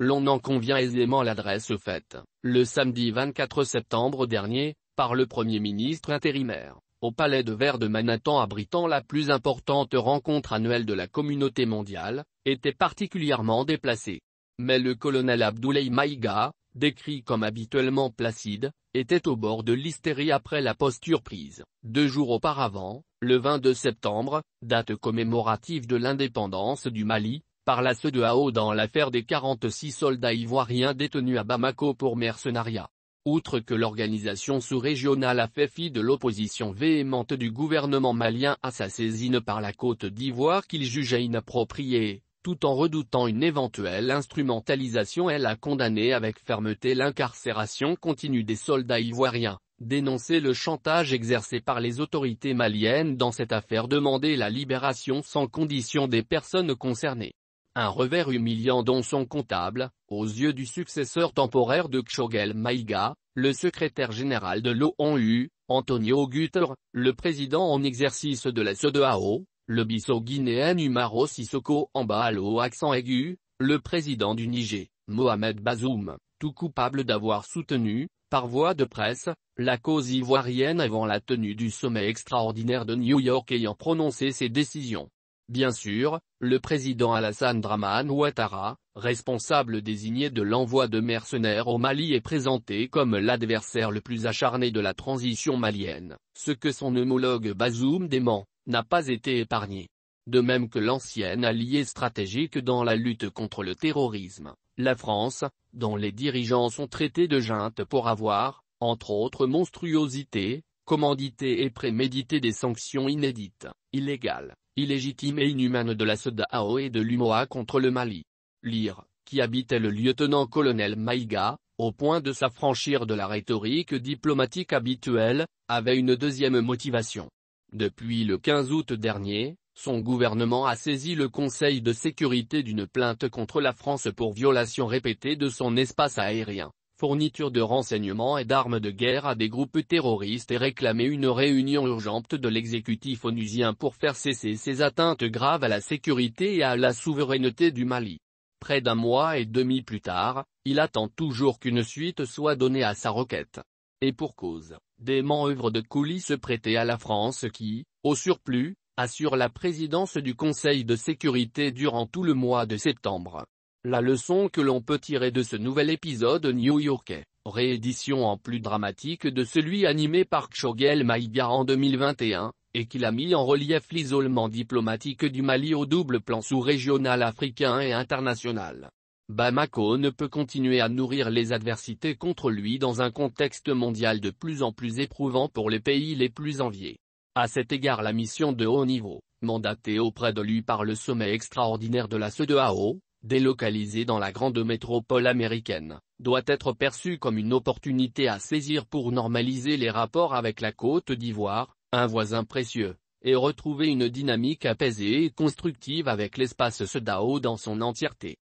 L'on en convient aisément l'adresse faite, le samedi 24 septembre dernier, par le Premier ministre intérimaire, au Palais de Verre de Manhattan abritant la plus importante rencontre annuelle de la communauté mondiale, était particulièrement déplacée. Mais le colonel Abdoulaye Maïga, décrit comme habituellement placide, était au bord de l'hystérie après la posture prise, deux jours auparavant, le 22 septembre, date commémorative de l'indépendance du Mali, par la ceux de dans l'affaire des 46 soldats ivoiriens détenus à Bamako pour mercenariat. Outre que l'organisation sous-régionale a fait fi de l'opposition véhémente du gouvernement malien à sa saisine par la Côte d'Ivoire qu'il jugeait inappropriée, tout en redoutant une éventuelle instrumentalisation elle a condamné avec fermeté l'incarcération continue des soldats ivoiriens, dénoncé le chantage exercé par les autorités maliennes dans cette affaire demandé la libération sans condition des personnes concernées. Un revers humiliant dont son comptable, aux yeux du successeur temporaire de Kshogel Maïga, le secrétaire général de l'ONU, Antonio Guterres, le président en exercice de la CEDEAO, le bissau-guinéen Umaro Sissoko l'eau accent aigu, le président du Niger, Mohamed Bazoum, tout coupable d'avoir soutenu, par voie de presse, la cause ivoirienne avant la tenue du sommet extraordinaire de New York ayant prononcé ses décisions. Bien sûr, le président Alassane Draman Ouattara, responsable désigné de l'envoi de mercenaires au Mali est présenté comme l'adversaire le plus acharné de la transition malienne, ce que son homologue Bazoum dément, n'a pas été épargné. De même que l'ancienne alliée stratégique dans la lutte contre le terrorisme, la France, dont les dirigeants sont traités de junte pour avoir, entre autres monstruosités, commandité et prémédité des sanctions inédites illégale, illégitime et inhumaine de la SEDAO et de l'UMOA contre le Mali. Lire, qui habitait le lieutenant-colonel Maïga, au point de s'affranchir de la rhétorique diplomatique habituelle, avait une deuxième motivation. Depuis le 15 août dernier, son gouvernement a saisi le Conseil de sécurité d'une plainte contre la France pour violation répétée de son espace aérien, fourniture de renseignements et d'armes de guerre à des groupes terroristes et réclamer une réunion urgente de l'exécutif onusien pour faire cesser ces atteintes graves à la sécurité et à la souveraineté du Mali. Près d'un mois et demi plus tard, il attend toujours qu'une suite soit donnée à sa requête. Et pour cause, des manœuvres de coulisses prêtaient à la France qui, au surplus, assure la présidence du Conseil de sécurité durant tout le mois de septembre. La leçon que l'on peut tirer de ce nouvel épisode new-yorkais, réédition en plus dramatique de celui animé par Kshogel Maïga en 2021, et qu'il a mis en relief l'isolement diplomatique du Mali au double plan sous-régional africain et international. Bamako ne peut continuer à nourrir les adversités contre lui dans un contexte mondial de plus en plus éprouvant pour les pays les plus enviés. À cet égard la mission de haut niveau, mandatée auprès de lui par le sommet extraordinaire de la CEDEAO, délocalisé dans la grande métropole américaine, doit être perçu comme une opportunité à saisir pour normaliser les rapports avec la Côte d'Ivoire, un voisin précieux, et retrouver une dynamique apaisée et constructive avec l'espace SEDAO dans son entièreté.